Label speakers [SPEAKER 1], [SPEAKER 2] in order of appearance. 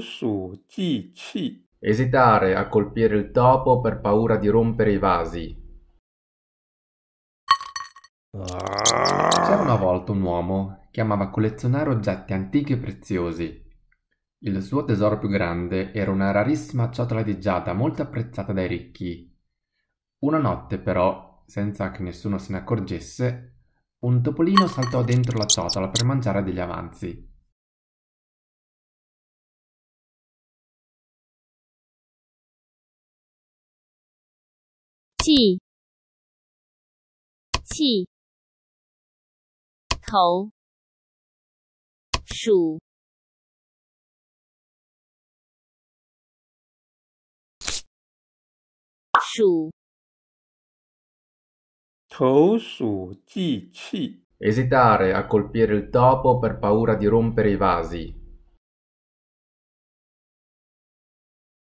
[SPEAKER 1] su
[SPEAKER 2] ji Esitare a colpire il topo per paura di rompere i vasi. C'era una volta un uomo che amava collezionare oggetti antichi e preziosi. Il suo tesoro più grande era una rarissima ciotola di giada molto apprezzata dai ricchi. Una notte però, senza che nessuno se ne accorgesse, un topolino saltò dentro la ciotola
[SPEAKER 1] per mangiare degli avanzi. esitare a colpire il topo per paura di rompere i vasi.